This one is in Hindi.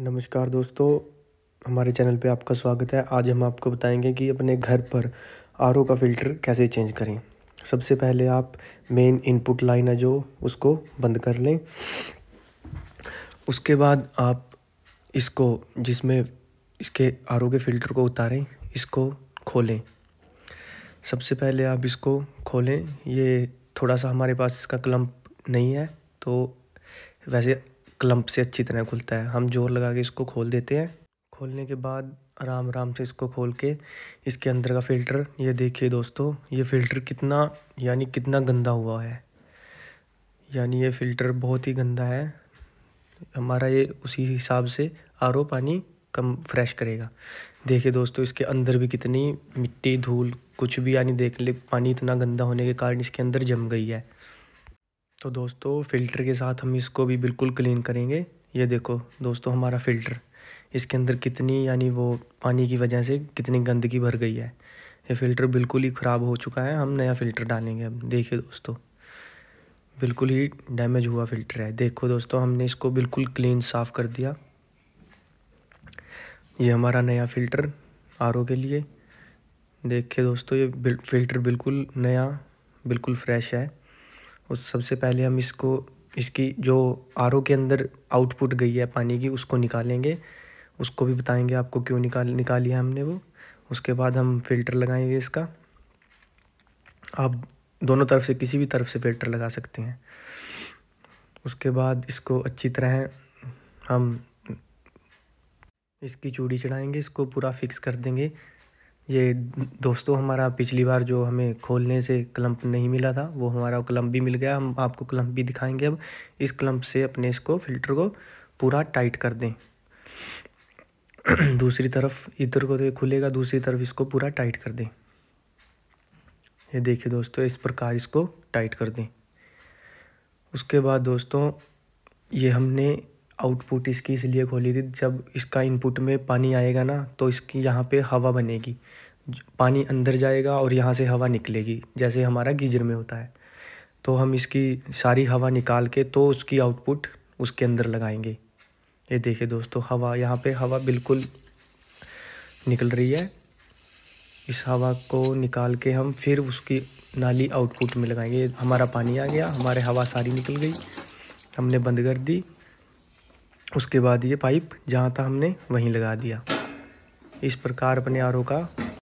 नमस्कार दोस्तों हमारे चैनल पे आपका स्वागत है आज हम आपको बताएंगे कि अपने घर पर आर का फ़िल्टर कैसे चेंज करें सबसे पहले आप मेन इनपुट लाइन है जो उसको बंद कर लें उसके बाद आप इसको जिसमें इसके आर के फ़िल्टर को उतारें इसको खोलें सबसे पहले आप इसको खोलें ये थोड़ा सा हमारे पास इसका क्लम्प नहीं है तो वैसे क्लम्प से अच्छी तरह खुलता है हम जोर लगा के इसको खोल देते हैं खोलने के बाद आराम आराम से इसको खोल के इसके अंदर का फ़िल्टर ये देखिए दोस्तों ये फ़िल्टर कितना यानी कितना गंदा हुआ है यानी ये फ़िल्टर बहुत ही गंदा है हमारा ये उसी हिसाब से आर पानी कम फ्रेश करेगा देखिए दोस्तों इसके अंदर भी कितनी मिट्टी धूल कुछ भी यानी देख ले पानी इतना गंदा होने के कारण इसके अंदर जम गई है तो दोस्तों फ़िल्टर के साथ हम इसको भी बिल्कुल क्लीन करेंगे ये देखो दोस्तों हमारा फ़िल्टर इसके अंदर कितनी यानी वो पानी की वजह से कितनी गंदगी भर गई है ये फ़िल्टर बिल्कुल ही ख़राब हो चुका है हम नया फ़िल्टर डालेंगे अब देखिए दोस्तों बिल्कुल ही डैमेज हुआ फ़िल्टर है देखो दोस्तों हमने इसको बिल्कुल क्लीन साफ़ कर दिया ये हमारा नया फ़िल्टर आर के लिए देखिए दोस्तों ये फ़िल्टर बिल्कुल नया बिल्कुल फ्रेश है और सबसे पहले हम इसको इसकी जो आर के अंदर आउटपुट गई है पानी की उसको निकालेंगे उसको भी बताएंगे आपको क्यों निकाल निकाली है हमने वो उसके बाद हम फ़िल्टर लगाएंगे इसका आप दोनों तरफ से किसी भी तरफ से फ़िल्टर लगा सकते हैं उसके बाद इसको अच्छी तरह हम इसकी चूड़ी चढ़ाएंगे इसको पूरा फिक्स कर देंगे ये दोस्तों हमारा पिछली बार जो हमें खोलने से क्लम्प नहीं मिला था वो हमारा क्लंप भी मिल गया हम आपको क्लम्प भी दिखाएंगे अब इस क्लम्प से अपने इसको फिल्टर को पूरा टाइट कर दें दूसरी तरफ इधर को तो खुलेगा दूसरी तरफ इसको पूरा टाइट कर दें ये देखिए दोस्तों इस प्रकार इसको टाइट कर दें उसके बाद दोस्तों ये हमने आउटपुट इसकी इसलिए खोली थी जब इसका इनपुट में पानी आएगा ना तो इसकी यहाँ पे हवा बनेगी पानी अंदर जाएगा और यहाँ से हवा निकलेगी जैसे हमारा गीजर में होता है तो हम इसकी सारी हवा निकाल के तो उसकी आउटपुट उसके अंदर लगाएंगे ये देखिए दोस्तों हवा यहाँ पे हवा बिल्कुल निकल रही है इस हवा को निकाल के हम फिर उसकी नाली आउटपुट में लगाएंगे हमारा पानी आ गया हमारे हवा सारी निकल गई हमने बंद कर दी उसके बाद ये पाइप जहाँ था हमने वहीं लगा दिया इस प्रकार अपने आर का